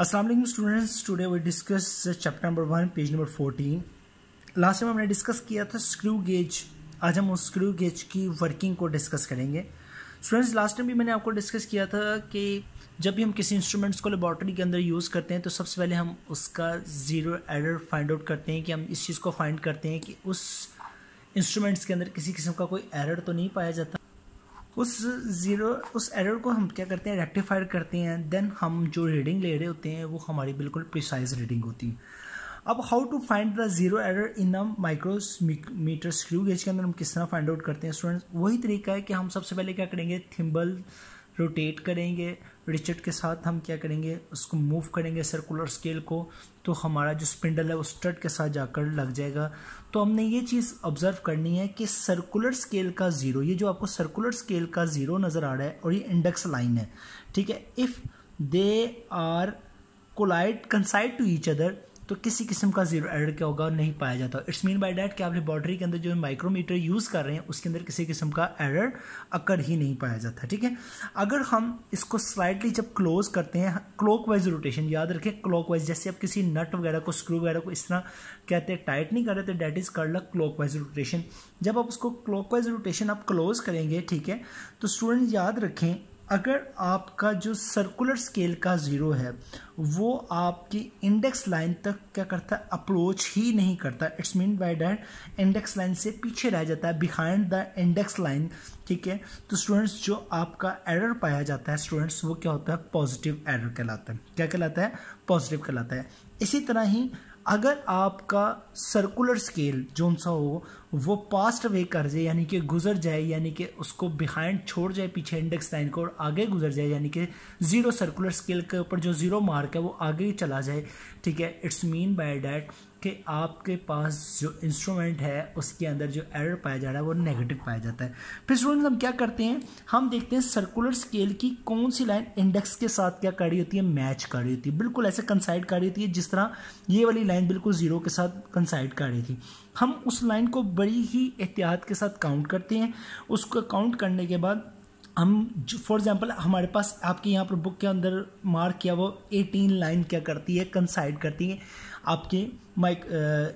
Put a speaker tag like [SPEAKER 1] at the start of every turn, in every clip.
[SPEAKER 1] Aslam students today we discuss chapter number one page number fourteen last time हमने discuss किया था screw gauge आज हम उस स्क्रू गेज की वर्किंग को डिस्कस करेंगे स्टूडेंट्स लास्ट टाइम भी मैंने आपको डिस्कस किया था कि जब भी हम किसी इंस्ट्रूमेंट्स को लेबॉर्टरी के अंदर यूज़ करते हैं तो सबसे पहले हम उसका ज़ीरो एरर फाइंड आउट करते हैं कि हम इस चीज़ को फाइंड करते हैं कि उस इंस्ट्रूमेंट्स के अंदर किसी किस्म का कोई एरर तो नहीं पाया जाता उस ज़ीरो उस एरर को हम क्या करते हैं रेक्टिफाइड करते हैं देन हम जो रीडिंग ले रहे होते हैं वो हमारी बिल्कुल प्रिसाइज रीडिंग होती है अब how to find the zero error in a micrometer screw gauge के अंदर हम किस तरह फाइंड आउट करते हैं स्टूडेंट्स वही तरीका है कि हम सबसे पहले क्या करेंगे थिम्बल रोटेट करेंगे रिचर्ड के साथ हम क्या करेंगे उसको मूव करेंगे सर्कुलर स्केल को तो हमारा जो स्पिंडल है वो स्टड के साथ जाकर लग जाएगा तो हमने ये चीज़ ऑब्जर्व करनी है कि सर्कुलर स्केल का ज़ीरो ये जो आपको सर्कुलर स्केल का ज़ीरो नज़र आ रहा है और ये इंडेक्स लाइन है ठीक है if they are collide coincide to each other तो किसी किस्म का जीरो एडर क्या होगा नहीं पाया जाता इट्स मीन बाय डैट कि आप लेबॉर्ट्री के अंदर जो माइक्रोमीटर यूज़ कर रहे हैं उसके अंदर किसी किस्म का एडर अकड़ ही नहीं पाया जाता ठीक है अगर हम इसको स्लाइडली जब क्लोज करते हैं क्लॉक वाइज रोटेशन याद रखें क्लॉक वाइज जैसे आप किसी नट वगैरह को स्क्रू वगैरह को इस तरह कहते हैं टाइट नहीं कर रहे थे डैट इज़ कर लग क्लॉक वाइज रोटेशन जब आप उसको क्लॉक वाइज रोटेशन आप क्लोज करेंगे ठीक है तो स्टूडेंट याद रखें अगर आपका जो सर्कुलर स्केल का ज़ीरो है वो आपकी इंडेक्स लाइन तक क्या करता है अप्रोच ही नहीं करता it's mean by that index line से पीछे रह जाता है बिहाइंड द इंडेक्स लाइन ठीक है तो स्टूडेंट्स जो आपका एरर पाया जाता है स्टूडेंट्स वो क्या होता है पॉजिटिव एरर कहलाता है क्या कहलाता है पॉजिटिव कहलाता है इसी तरह ही अगर आपका सर्कुलर स्केल जो सा हो वो पास्ट अवे कर जाए यानी कि गुजर जाए यानी कि उसको बिहाइंड छोड़ जाए पीछे इंडेक्स लाइन को और आगे गुजर जाए यानी कि ज़ीरो सर्कुलर स्केल के ऊपर जो ज़ीरो मार्क है वो आगे ही चला जाए ठीक है इट्स मीन बाय डैट कि आपके पास जो इंस्ट्रूमेंट है उसके अंदर जो एरर पाया जा रहा है वो नेगेटिव पाया जाता है फिर स्टूडेंट्स हम क्या करते हैं हम देखते हैं सर्कुलर स्केल की कौन सी लाइन इंडेक्स के साथ क्या कर रही होती है मैच कर रही होती है बिल्कुल ऐसे कंसाइड कर रही होती है जिस तरह ये वाली लाइन बिल्कुल ज़ीरो के साथ कंसाइड कर रही थी हम उस लाइन को बड़ी ही एहतियात के साथ काउंट करते हैं उसको काउंट करने के बाद हम फॉर एग्जांपल हमारे पास आपके यहाँ पर बुक के अंदर मार्क किया वो 18 लाइन क्या करती है कंसाइड करती है आपके माइक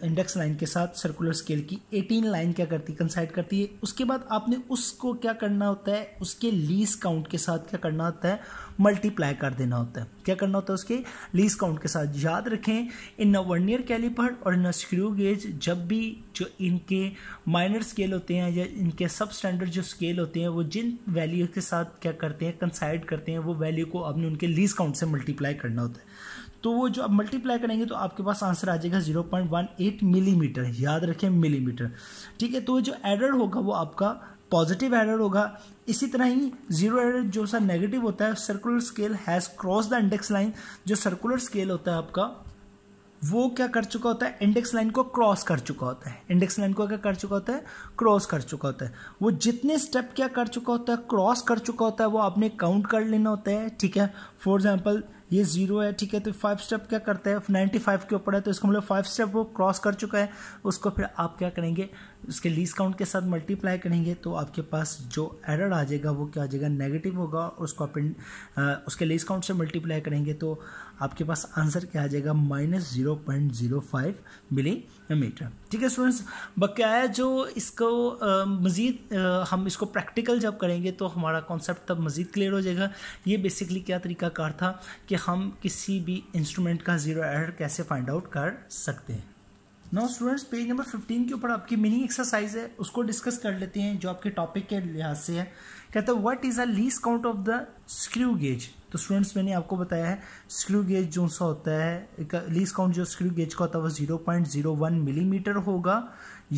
[SPEAKER 1] इंडेक्स लाइन के साथ सर्कुलर स्केल की 18 लाइन क्या करती है कंसाइड करती है उसके बाद आपने उसको क्या करना होता है उसके लीज काउंट के साथ क्या करना होता है मल्टीप्लाई कर देना होता है क्या करना होता है उसके लीज काउंट के साथ याद रखें इन न वर्नियर कैलिपर और न स्क्रू गेज जब भी जो इनके माइनर स्केल होते हैं या इनके सब स्टैंडर्ड जो स्केल होते हैं वो जिन वैल्यू के साथ क्या करते हैं कंसाइड करते हैं वो वैल्यू को आपने उनके लीज काउंट से मल्टीप्लाई करना होता है तो वो जो आप मल्टीप्लाई करेंगे तो आपके पास आंसर आ जाएगा zero point one eight millimetre याद रखें मिलीमीटर ठीक है तो जो एरर होगा वो आपका पॉजिटिव एरर होगा इसी तरह ही जीरो एरर जो सा नेगेटिव होता है circular scale has cross the index line जो सर्कुलर स्केल होता है आपका वो क्या कर चुका होता है इंडेक्स लाइन को क्रॉस कर चुका होता है इंडेक्स लाइन को क्या कर चुका होता है क्रॉस कर चुका होता है वो जितने स्टेप क्या कर चुका होता है क्रॉस कर चुका होता है वो आपने काउंट कर लेना होता है ठीक है फॉर एग्जाम्पल ये जीरो है ठीक है तो फाइव स्टेप क्या करते हैं नाइन्टी फाइव के ऊपर है तो इसको मतलब फाइव स्टेप वो क्रॉस कर चुका है उसको फिर आप क्या करेंगे उसके लीज काउंट के साथ मल्टीप्लाई करेंगे तो आपके पास जो एरर आ जाएगा वो क्या आ जाएगा नेगेटिव होगा और उसको आप उसके लीज काउंट से मल्टीप्लाई करेंगे तो आपके पास आंसर क्या आ जाएगा minus zero point zero five millimetre ठीक है स्टूडेंट्स बकाया जो इसको मज़ीद हम इसको प्रैक्टिकल जब करेंगे तो हमारा कॉन्सेप्ट तब मज़ीद क्लियर हो जाएगा ये बेसिकली क्या तरीकाकार था कि हम किसी भी इंस्ट्रूमेंट का ज़ीरो एरर कैसे फाइंड आउट कर सकते हैं now students page number fifteen के ऊपर आपकी मिनी एक्सरसाइज है उसको डिस्कस कर लेते हैं जो आपके टॉपिक के लिहाज से है कहते हैं what is a least count of the screw gauge तो स्टूडेंट्स मैंने आपको बताया है स्क्रू गेज जो सा होता है लीस काउंट जो स्क्रू गेज का होता है वो zero point zero one millimetre होगा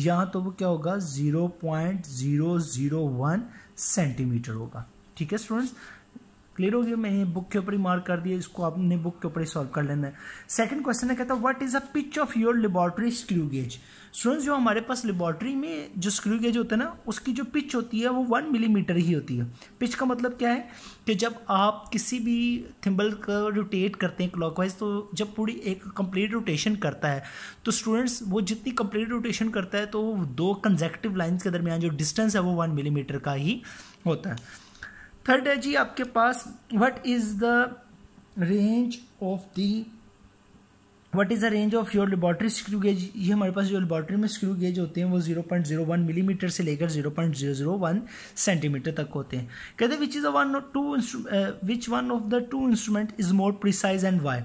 [SPEAKER 1] या तो वो क्या होगा zero point zero zero one centimetre होगा ठीक है स्टूडेंट्स क्लियर हो गया मैंने बुक के ऊपर ही मार्क कर दिया इसको आपने बुक के ऊपर ही सॉल्व कर लेना है सेकंड क्वेश्चन है कहता है what is a pitch of your laboratory screw gauge students जो हमारे पास लेबॉर्ट्री में जो स्क्रू गेज होता है ना उसकी जो पिच होती है वो वन मिलीमीटर ही होती है पिच का मतलब क्या है कि जब आप किसी भी थिम्बल को रोटेट करते हैं क्लॉकवाइज तो जब पूरी एक कंप्लीट रोटेशन करता है तो स्टूडेंट्स वो जितनी कंप्लीट रोटेशन करता है तो दो कंजेक्टिव लाइन्स के दरमियान जो डिस्टेंस है वो वन मिलीमीटर का ही होता है थर्ड है जी आपके पास what is the range of the what is the range of your laboratory screw gauge ये हमारे पास जो लेबॉर्ट्री में स्क्रू गेज होते हैं वो zero point zero one millimetre से लेकर zero point zero zero one centimetre तक होते हैं कहते हैं which is one two which one of the two instrument is more precise and why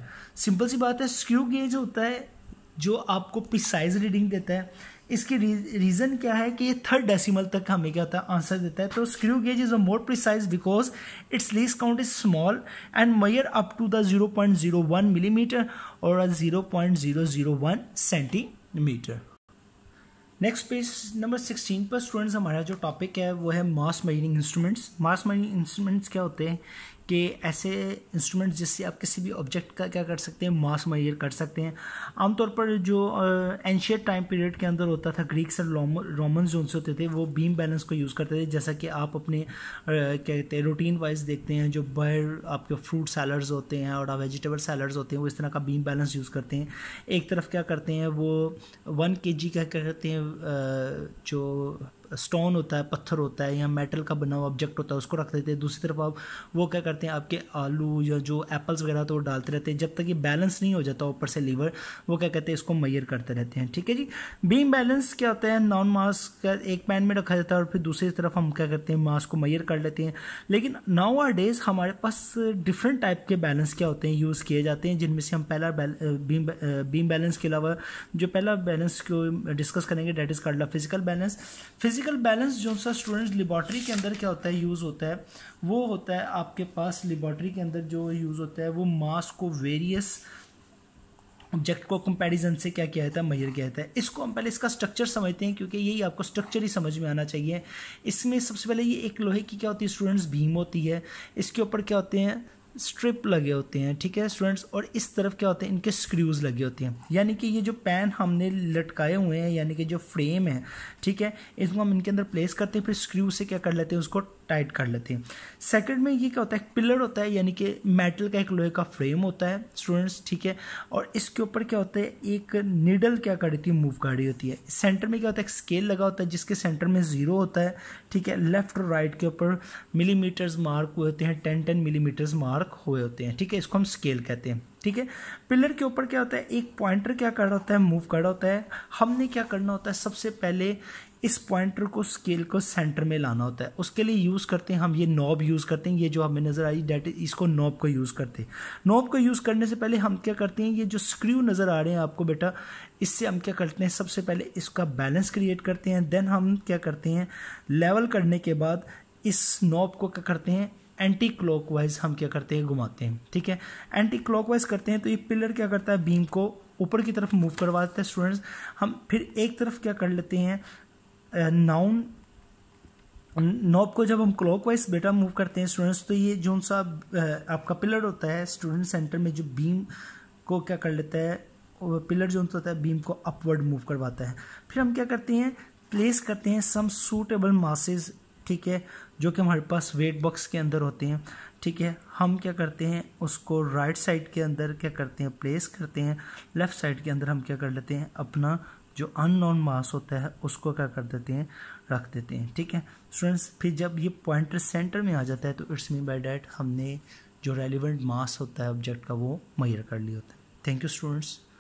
[SPEAKER 1] simple सी बात है स्क्रू गेज होता है जो आपको प्रिसाइज रीडिंग देता है इसकी रीज़न क्या है कि ये थर्ड डेसिमल तक हमें क्या होता है आंसर देता है तो screw gauge is a more precise because its least count is small and measure up to the zero point zero one millimetre और zero point zero zero one centimetre next page number sixteen पर students हमारा जो topic है वो है मास मयरिंग instruments मास मयरिंग instruments क्या होते हैं कि ऐसे इंस्ट्रूमेंट्स जिससे आप किसी भी ऑब्जेक्ट का क्या कर सकते हैं मास मैर कर सकते हैं आमतौर पर जो एंशियट टाइम पीरियड के अंदर होता था ग्रीक्स और रोमन जो उनसे होते थे वो बीम बैलेंस को यूज़ करते थे जैसा कि आप अपने क्या कहते हैं रूटीन वाइज देखते हैं जो बर्ड आपके फ्रूट सैलड्स होते हैं और वेजिटेबल सैलड्स होते हैं वो इस तरह का बीम बैलेंस यूज़ करते हैं एक तरफ क्या करते हैं वो वन के जी का क्या करते हैं जो स्टोन होता है पत्थर होता है या मेटल का बना हुआ ऑब्जेक्ट होता है उसको रख देते हैं दूसरी तरफ आप वो क्या करते हैं आपके आलू या जो एप्पल्स वगैरह तो डालते रहते हैं जब तक ये बैलेंस नहीं हो जाता ऊपर से लीवर वो क्या कहते हैं इसको मैयर करते रहते हैं ठीक है जी बीम बैलेंस क्या होता है नॉन मास का एक पैन में रखा जाता है और फिर दूसरी तरफ हम क्या करते हैं मास को मैयर कर लेते हैं लेकिन नाउ आर डेज हमारे पास डिफरेंट टाइप के बैलेंस क्या होते हैं यूज़ किए जाते हैं जिनमें से हम पहला बीम बीम बैलेंस के अलावा जो पहला बैलेंस को डिस्कस करेंगे that is called physical balance physical physical balance जो सा स्टूडेंट्स लेबॉर्ट्री के अंदर क्या होता है यूज़ होता है वो होता है आपके पास लेबॉर्ट्री के अंदर जो यूज़ होता है वो मास को वेरियस ऑब्जेक्ट को कंपैरिजन से क्या किया जाता है मयर किया जाता है इसको हम पहले इसका स्ट्रक्चर समझते हैं क्योंकि यही आपको स्ट्रक्चर ही समझ में आना चाहिए इसमें सबसे पहले ये एक लोहे की क्या होती है स्टूडेंट्स भीम होती है इसके ऊपर क्या होते हैं स्ट्रिप लगे होते हैं ठीक है स्टूडेंट्स और इस तरफ क्या होते हैं इनके स्क्रूज लगे होते हैं यानी कि ये जो पैन हमने लटकाए हुए हैं यानी कि जो फ्रेम है ठीक है इसको हम इनके अंदर प्लेस करते हैं फिर स्क्रू से क्या कर लेते हैं उसको टाइट कर लेते हैं सेकंड में ये क्या होता है पिलर होता है यानी कि मेटल का एक लोहे का फ्रेम होता है स्टूडेंट्स ठीक है और इसके ऊपर क्या होता है एक निडल क्या कर रही है मूव कर रही होती है सेंटर में क्या होता है एक स्केल लगा होता है जिसके सेंटर में ज़ीरो होता है ठीक है लेफ्ट और राइट के ऊपर मिलीमीटर्स मार्क हुए होते हैं ten ten millimetres mark mark हुए होते हैं ठीक है इसको हम स्केल कहते हैं ठीक है पिलर के ऊपर क्या होता है एक पॉइंटर क्या कर रहा होता है मूव कर रहा होता है हमने क्या करना होता है सबसे पहले इस पॉइंटर को स्केल को सेंटर में लाना होता है उसके लिए यूज़ करते हैं हम ये नॉब यूज़ करते हैं ये जो हमें नज़र आई डेट इसको नॉब को यूज़ करते हैं नॉब को यूज़ करने से पहले हम क्या करते हैं ये जो स्क्रू नज़र आ रहे हैं आपको बेटा इससे हम क्या करते हैं सबसे पहले इसका बैलेंस क्रिएट करते हैं देन हम क्या करते हैं लेवल करने के बाद इस नॉब को क्या करते हैं एंटी क्लॉक वाइज हम क्या करते हैं घुमाते हैं ठीक है एंटी क्लॉक वाइज करते हैं तो ये पिलर क्या करता है बीम को ऊपर की तरफ मूव करवा देता है स्टूडेंट्स हम फिर एक तरफ क्या कर लेते हैं नाउन नॉब को जब हम वाइज बेटा मूव करते हैं स्टूडेंट्स तो ये जो सा आपका पिलर होता है स्टूडेंट सेंटर में जो बीम को क्या कर लेता है पिलर जो होता है बीम को अपवर्ड मूव करवाता है फिर हम क्या करते हैं प्लेस करते हैं सम सूटेबल मासेज ठीक है जो कि हमारे पास वेट बॉक्स के अंदर होते हैं ठीक है हम क्या करते हैं उसको राइट साइड के अंदर क्या करते हैं प्लेस करते हैं लेफ़्ट साइड के अंदर हम क्या कर लेते हैं अपना जो अननोन मास होता है उसको क्या कर देते हैं रख देते हैं ठीक है स्टूडेंट्स फिर जब ये पॉइंटर सेंटर में आ जाता है तो इट्स मीन बाई डैट हमने जो रेलिवेंट मास होता है ऑब्जेक्ट का वो मैयर कर लिया होता है थैंक यू स्टूडेंट्स